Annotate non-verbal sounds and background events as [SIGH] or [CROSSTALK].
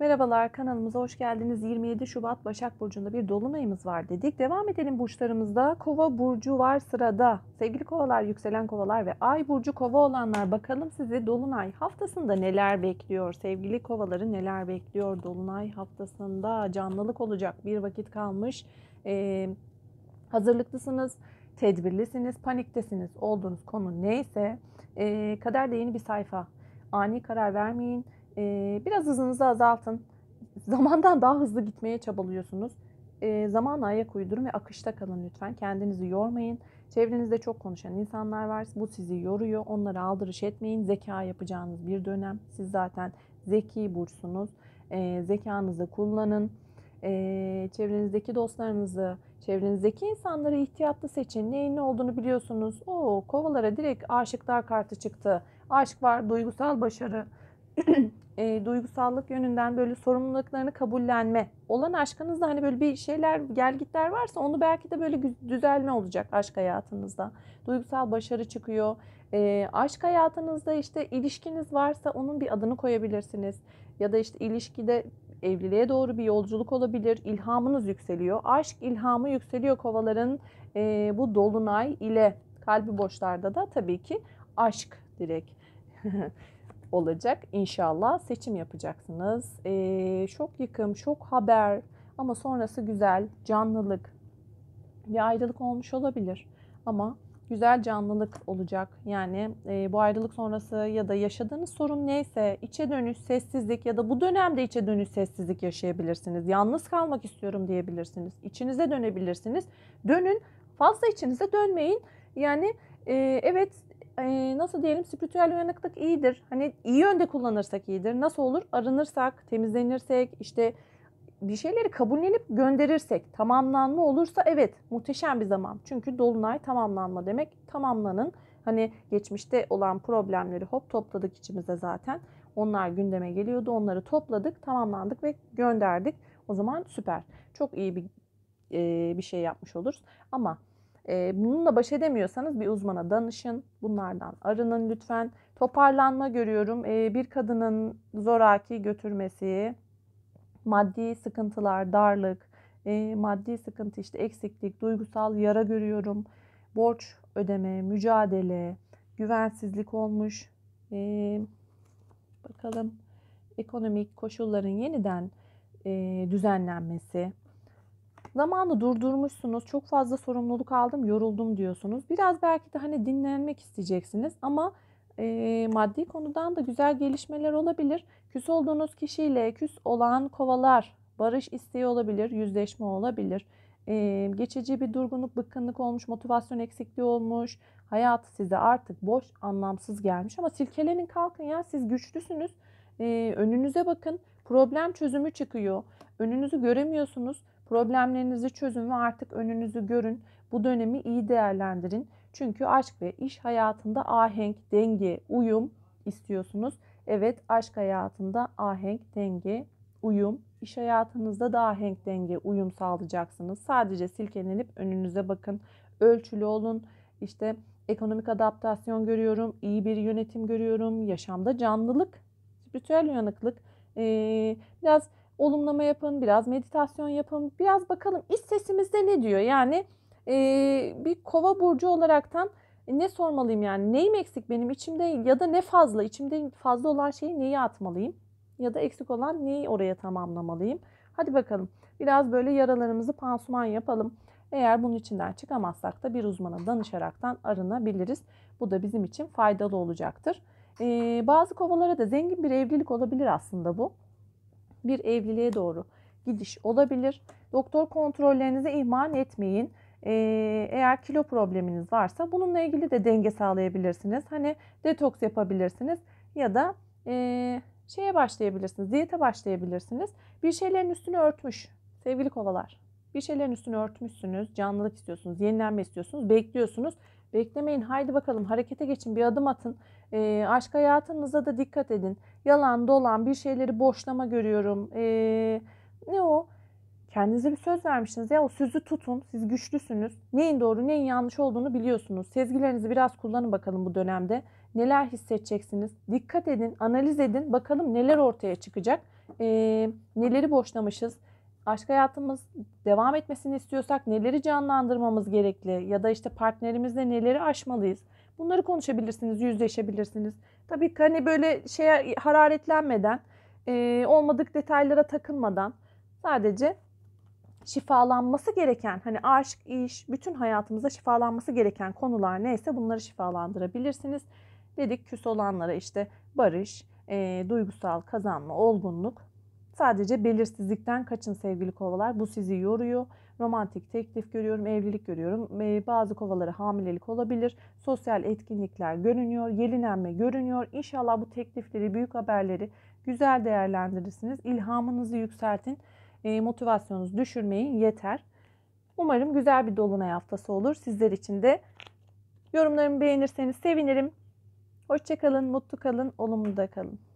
Merhabalar kanalımıza hoş geldiniz. 27 Şubat Başak Burcu'nda bir dolunayımız var dedik. Devam edelim burçlarımızda. Kova Burcu var sırada. Sevgili kovalar, yükselen kovalar ve ay burcu kova olanlar bakalım sizi dolunay haftasında neler bekliyor? Sevgili kovaları neler bekliyor? Dolunay haftasında canlılık olacak bir vakit kalmış. Ee, hazırlıklısınız tedbirlisiniz, paniktesiniz olduğunuz konu neyse e, ee, kaderde yeni bir sayfa. Ani karar vermeyin. E, biraz hızınızı azaltın. Zamandan daha hızlı gitmeye çabalıyorsunuz. E, ee, zamana ayak uydurun ve akışta kalın lütfen. Kendinizi yormayın. Çevrenizde çok konuşan insanlar var. Bu sizi yoruyor. Onlara aldırış etmeyin. Zeka yapacağınız bir dönem. Siz zaten zeki burçsunuz. E, ee, zekanızı kullanın. E, çevrenizdeki dostlarınızı, çevrenizdeki insanları ihtiyatlı seçin. Neyin ne olduğunu biliyorsunuz. O kovalara direkt aşıklar kartı çıktı. Aşk var, duygusal başarı. [CLEARS THROAT] e, duygusallık yönünden böyle sorumluluklarını kabullenme. Olan aşkınızda hani böyle bir şeyler gelgitler varsa onu belki de böyle düzelme olacak aşk hayatınızda. Duygusal başarı çıkıyor. E, aşk hayatınızda işte ilişkiniz varsa onun bir adını koyabilirsiniz. Ya da işte ilişkide evliliğe doğru bir yolculuk olabilir. İlhamınız yükseliyor. Aşk ilhamı yükseliyor kovaların e, bu dolunay ile kalbi boşlarda da tabii ki aşk direkt. [LAUGHS] olacak inşallah. Seçim yapacaksınız. E, şok yıkım, şok haber ama sonrası güzel, canlılık. Bir ayrılık olmuş olabilir ama güzel canlılık olacak. Yani e, bu ayrılık sonrası ya da yaşadığınız sorun neyse içe dönüş sessizlik ya da bu dönemde içe dönüş sessizlik yaşayabilirsiniz. Yalnız kalmak istiyorum diyebilirsiniz. İçinize dönebilirsiniz. Dönün. Fazla içinize dönmeyin. Yani e, evet nasıl diyelim spiritüel uyanıklık iyidir. Hani iyi yönde kullanırsak iyidir. Nasıl olur? Arınırsak, temizlenirsek, işte bir şeyleri kabullenip gönderirsek, tamamlanma olursa evet muhteşem bir zaman. Çünkü dolunay tamamlanma demek. Tamamlanın. Hani geçmişte olan problemleri hop topladık içimize zaten. Onlar gündeme geliyordu. Onları topladık, tamamlandık ve gönderdik. O zaman süper. Çok iyi bir e, bir şey yapmış oluruz. Ama ee, bununla baş edemiyorsanız bir uzmana danışın. Bunlardan arının lütfen. Toparlanma görüyorum. Ee, bir kadının zoraki götürmesi, maddi sıkıntılar, darlık, e, maddi sıkıntı işte eksiklik, duygusal yara görüyorum. Borç ödeme, mücadele, güvensizlik olmuş. Ee, bakalım ekonomik koşulların yeniden e, düzenlenmesi, Zamanı durdurmuşsunuz. Çok fazla sorumluluk aldım, yoruldum diyorsunuz. Biraz belki de hani dinlenmek isteyeceksiniz ama e, maddi konudan da güzel gelişmeler olabilir. Küs olduğunuz kişiyle küs olan kovalar, barış isteği olabilir, yüzleşme olabilir. E, geçici bir durgunluk, bıkkınlık olmuş, motivasyon eksikliği olmuş. hayat size artık boş, anlamsız gelmiş ama silkelenin kalkın ya siz güçlüsünüz. E, önünüze bakın problem çözümü çıkıyor. Önünüzü göremiyorsunuz. Problemlerinizi çözün ve artık önünüzü görün. Bu dönemi iyi değerlendirin. Çünkü aşk ve iş hayatında ahenk, denge, uyum istiyorsunuz. Evet, aşk hayatında ahenk, denge, uyum, iş hayatınızda da ahenk, denge, uyum sağlayacaksınız. Sadece silkelenip önünüze bakın. Ölçülü olun. İşte ekonomik adaptasyon görüyorum, iyi bir yönetim görüyorum, yaşamda canlılık, spiritüel uyanıklık, ee, biraz olumlama yapın, biraz meditasyon yapın, biraz bakalım iç sesimizde ne diyor? Yani e, bir kova burcu olaraktan ne sormalıyım yani neyim eksik benim içimde ya da ne fazla içimde fazla olan şeyi neyi atmalıyım ya da eksik olan neyi oraya tamamlamalıyım. Hadi bakalım biraz böyle yaralarımızı pansuman yapalım. Eğer bunun içinden çıkamazsak da bir uzmana danışaraktan arınabiliriz. Bu da bizim için faydalı olacaktır. Ee, bazı kovalara da zengin bir evlilik olabilir aslında bu bir evliliğe doğru gidiş olabilir. Doktor kontrollerinizi ihmal etmeyin. Ee, eğer kilo probleminiz varsa bununla ilgili de denge sağlayabilirsiniz. Hani detoks yapabilirsiniz ya da e, şeye başlayabilirsiniz, diyete başlayabilirsiniz. Bir şeylerin üstünü örtmüş sevgili kovalar. Bir şeylerin üstünü örtmüşsünüz, canlılık istiyorsunuz, yenilenme istiyorsunuz, bekliyorsunuz. Beklemeyin haydi bakalım harekete geçin bir adım atın. E, aşk hayatınıza da dikkat edin. Yalan dolan bir şeyleri boşlama görüyorum. E, ne o? Kendinize bir söz vermişsiniz ya o sözü tutun. Siz güçlüsünüz. Neyin doğru neyin yanlış olduğunu biliyorsunuz. Sezgilerinizi biraz kullanın bakalım bu dönemde. Neler hissedeceksiniz? Dikkat edin, analiz edin. Bakalım neler ortaya çıkacak. E, neleri boşlamışız? aşk hayatımız devam etmesini istiyorsak neleri canlandırmamız gerekli ya da işte partnerimizle neleri aşmalıyız? Bunları konuşabilirsiniz, yüzleşebilirsiniz. Tabii ki hani böyle şeye hararetlenmeden, e, olmadık detaylara takılmadan sadece şifalanması gereken hani aşk, iş, bütün hayatımızda şifalanması gereken konular neyse bunları şifalandırabilirsiniz. Dedik küs olanlara işte barış, e, duygusal kazanma, olgunluk. Sadece belirsizlikten kaçın sevgili kovalar. Bu sizi yoruyor romantik teklif görüyorum, evlilik görüyorum. Ee, bazı kovaları hamilelik olabilir. Sosyal etkinlikler görünüyor, yenilenme görünüyor. İnşallah bu teklifleri, büyük haberleri güzel değerlendirirsiniz. İlhamınızı yükseltin. Ee, motivasyonunuzu düşürmeyin yeter. Umarım güzel bir dolunay haftası olur sizler için de. Yorumlarımı beğenirseniz sevinirim. Hoşçakalın, mutlu kalın, olumlu da kalın.